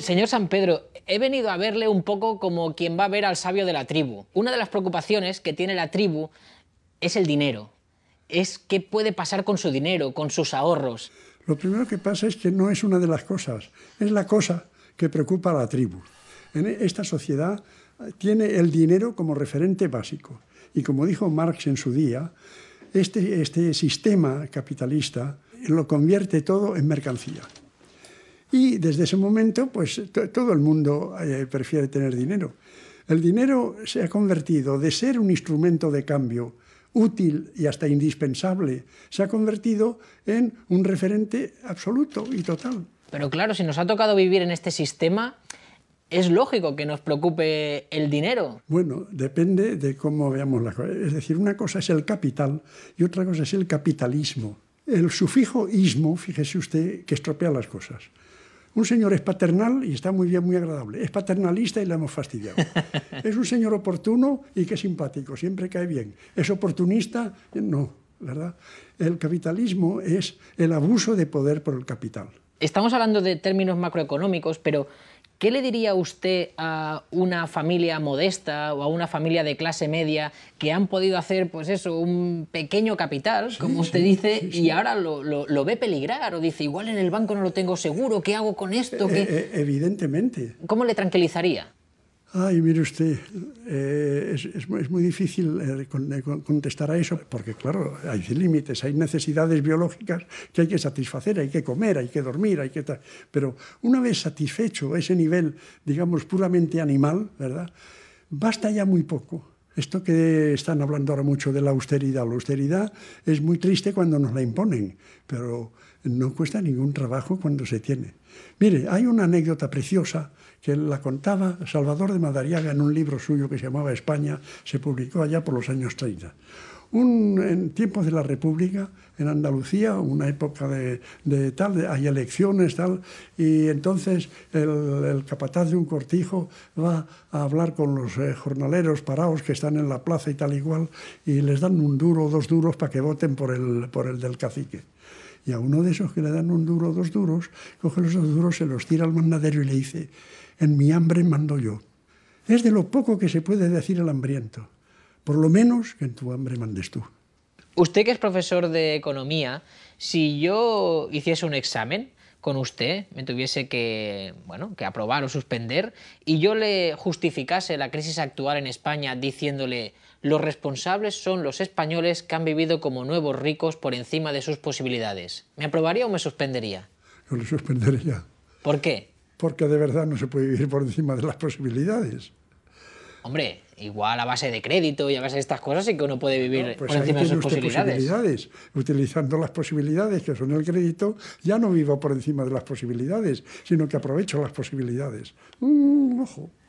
Señor San Pedro, he venido a verle un poco como quien va a ver al sabio de la tribu. Una de las preocupaciones que tiene la tribu es el dinero. Es qué puede pasar con su dinero, con sus ahorros. Lo primero que pasa es que no es una de las cosas, es la cosa que preocupa a la tribu. En esta sociedad tiene el dinero como referente básico. Y como dijo Marx en su día, este, este sistema capitalista lo convierte todo en mercancía. Y desde ese momento, pues todo el mundo eh, prefiere tener dinero. El dinero se ha convertido de ser un instrumento de cambio útil y hasta indispensable, se ha convertido en un referente absoluto y total. Pero claro, si nos ha tocado vivir en este sistema, es lógico que nos preocupe el dinero. Bueno, depende de cómo veamos la cosa. Es decir, una cosa es el capital y otra cosa es el capitalismo. El sufijo ismo, fíjese usted, que estropea las cosas. Un señor es paternal y está muy bien, muy agradable. Es paternalista y le hemos fastidiado. es un señor oportuno y que simpático, siempre cae bien. Es oportunista, no, ¿verdad? El capitalismo es el abuso de poder por el capital. Estamos hablando de términos macroeconómicos, pero ¿Qué le diría usted a una familia modesta o a una familia de clase media que han podido hacer, pues eso, un pequeño capital, como usted dice, y ahora lo, ve peligrar o dice, igual en el banco no lo tengo seguro, ¿qué hago con esto? Eh, eh, evidentemente. ¿Cómo le tranquilizaría? Ai, mire usted, eh, es, es, es muy difícil eh, con, eh, contestar a eso, porque claro, hay límites, hay necesidades biológicas que hay que satisfacer, hay que comer, hay que dormir, hay que tal. Pero una vez satisfecho ese nivel, digamos, puramente animal, ¿verdad? Basta ya muy poco Esto que están hablando ahora mucho de la austeridad, la austeridad es muy triste cuando nos la imponen, pero no cuesta ningún trabajo cuando se tiene. Mire, hay una anécdota preciosa que la contaba Salvador de Madariaga en un libro suyo que se llamaba España, se publicó allá por los años 30 en tiempos de la República, en Andalucía, una época de, tal, hay elecciones, tal, y entonces el, capataz de un cortijo va a hablar con los eh, jornaleros parados que están en la plaza y tal igual, y les dan un duro o dos duros para que voten por el, por el del cacique. Y a uno de esos que le dan un duro o dos duros, coge los dos duros, se los tira al mandadero y le dice, en mi hambre mando yo. Es de lo poco que se puede decir al hambriento por lo menos que en tu hambre mandes tú. Usted que es profesor de economía, si yo hiciese un examen con usted, me tuviese que, bueno, que aprobar o suspender, y yo le justificase la crisis actual en España diciéndole los responsables son los españoles que han vivido como nuevos ricos por encima de sus posibilidades, ¿me aprobaría o me suspendería? Yo le suspendería. ¿Por qué? Porque de verdad no se puede vivir por encima de las posibilidades. Hombre, igual a base de crédito y a base de estas cosas sí que uno puede vivir pues por encima de sus posibilidades. Utilizando las posibilidades que son el crédito, ya no vivo por encima de las posibilidades, sino que aprovecho las posibilidades. Mm, ojo.